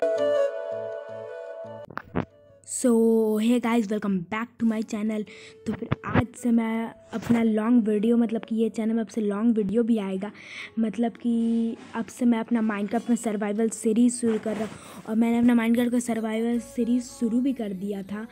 you so hey guys welcome back to my channel तो फिर आज से मैं अपना लॉन्ग वीडियो मतलब कि ये चैनल में अब से लॉन्ग वीडियो भी आएगा मतलब कि अब से मैं अपना माइनक्राफ्ट में सर्वाइवल सीरीज़ शुरू कर रहा हूँ और मैंने अपना माइनक्राफ्ट का सर्वाइवल सीरीज़ शुरू भी कर दिया था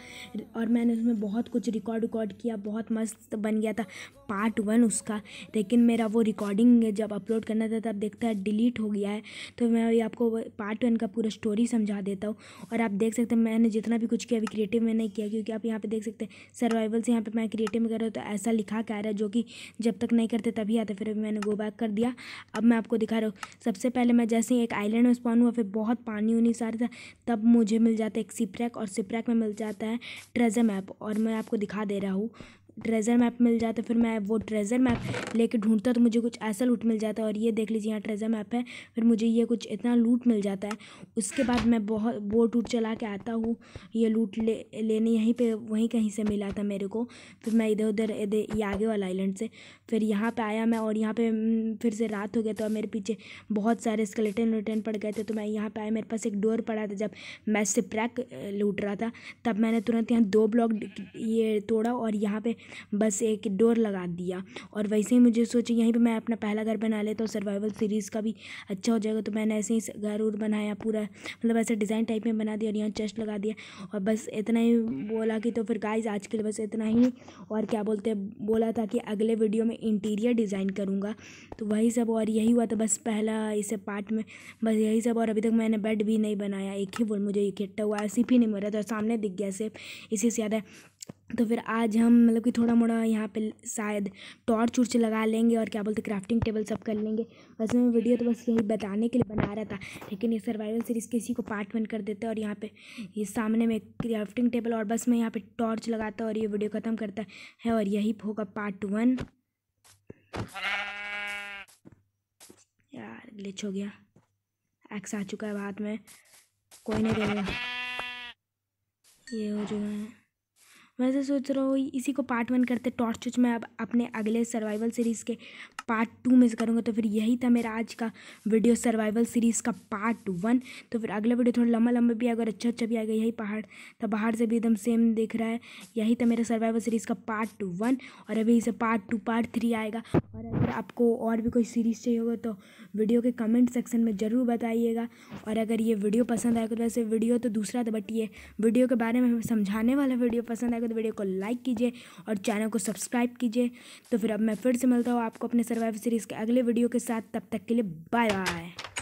और मैंने उसमें बहुत कुछ रिकॉर्ड रिकॉर्ड किया बहुत मस्त बन गया था पार्ट वन उसका लेकिन मेरा वो रिकॉर्डिंग जब अपलोड करना था तब देखता है डिलीट हो गया है तो मैं आपको पार्ट वन का पूरा स्टोरी समझा देता हूँ और आप देख सकते हैं मैंने जितना भी कुछ कुछ किया अभी क्रिएटिव में नहीं किया क्योंकि आप यहाँ पे देख सकते हैं सर्वाइवल से यहाँ पे मैं क्रिएटिव में कर रहा हूँ तो ऐसा लिखा कह रहा है जो कि जब तक नहीं करते तभी आते फिर अभी मैंने गो बैक कर दिया अब मैं आपको दिखा रहा हूँ सबसे पहले मैं जैसे ही एक आइलैंड में स्पॉन हुआ फिर बहुत पानी उनी सारा था तब मुझे मिल जाता है एक सिप्रैक और सिप्रैक में मिल जाता है ट्रेजर मैप और मैं आपको दिखा दे रहा हूँ ट्रेजर मैप मिल जाता फिर मैं वो ट्रेजर मैप लेके ढूंढता तो मुझे कुछ ऐसा लूट मिल जाता है और ये देख लीजिए यहाँ ट्रेजर मैप है फिर मुझे ये कुछ इतना लूट मिल जाता है उसके बाद मैं बहुत बोट टूट चला के आता हूँ ये लूट ले लेने यहीं पर वहीं कहीं से मिला था मेरे को फिर मैं इधर उधर इधर ये आगे वाला आइलैंड से फिर यहाँ पर आया मैं और यहाँ पर फिर से रात हो गया तो मेरे पीछे बहुत सारे स्केलेटन वटन पड़ गए थे तो मैं यहाँ पर आया मेरे पास एक डोर पड़ा था जब मैं सिप्रैक लूट रहा था तब मैंने तुरंत यहाँ दो ब्लॉक ये तोड़ा और यहाँ पे बस एक डोर लगा दिया और वैसे ही मुझे सोचे यहीं पे मैं अपना पहला घर बना लेता हूँ सर्वाइवल सीरीज़ का भी अच्छा हो जाएगा तो मैंने ऐसे ही घर उर बनाया पूरा मतलब ऐसे डिज़ाइन टाइप में बना दिया और यहाँ चेस्ट लगा दिया और बस इतना ही बोला कि तो फिर गाइज आज के लिए बस इतना ही और क्या बोलते हैं बोला था कि अगले वीडियो में इंटीरियर डिज़ाइन करूँगा तो वही सब और यही हुआ था बस पहला इसे पार्ट में बस यही सब और अभी तक मैंने बेड भी नहीं बनाया एक ही बोल मुझे इकट्ठा हुआ सिर्फ ही नहीं मर रहा था सामने दिख गया सिर्फ इसी से ज़्यादा तो फिर आज हम मतलब कि थोड़ा मोड़ा यहाँ पे शायद टॉर्च उर्च लगा लेंगे और क्या बोलते क्राफ्टिंग टेबल सब कर लेंगे वैसे मैं वीडियो तो बस यही बताने के लिए बना रहा था लेकिन ये सर्वाइवल सीरीज़ किसी को पार्ट वन कर देते और यहाँ पे ये सामने में क्राफ्टिंग टेबल और बस मैं यहाँ पे टॉर्च लगाता और ये वीडियो ख़त्म करता है और यही होगा पार्ट वन यार लिच हो गया एक्स आ चुका है बाद में कोई नहीं ये हो चुका है वैसे सोच रहा हूँ इसी को पार्ट वन करते टॉर्च उच मैं अब अपने अगले सर्वाइवल सीरीज़ के पार्ट टू में से करूँगा तो फिर यही था मेरा आज का वीडियो सर्वाइवल सीरीज़ का पार्ट वन तो फिर अगला वीडियो थोड़ा लंबा लंबा भी अगर अच्छा अच्छा भी आएगा यही पहाड़ तो बाहर से भी एकदम सेम दिख रहा है यही था मेरा सर्वाइवल सीरीज़ का पार्ट वन और अभी इसे पार्ट टू पार्ट थ्री आएगा और अगर आपको और भी कोई सीरीज़ चाहिए होगा तो वीडियो के कमेंट सेक्शन में ज़रूर बताइएगा और अगर ये वीडियो पसंद आएगा तो वैसे वीडियो तो दूसरा था बट ये वीडियो के बारे में समझाने वाला वीडियो पसंद आएगा लगे तो वीडियो को लाइक कीजिए और चैनल को सब्सक्राइब कीजिए तो फिर अब मैं फिर से मिलता हूँ आपको अपने सर्वाइव सीरीज़ के अगले वीडियो के साथ तब तक के लिए बाय बाय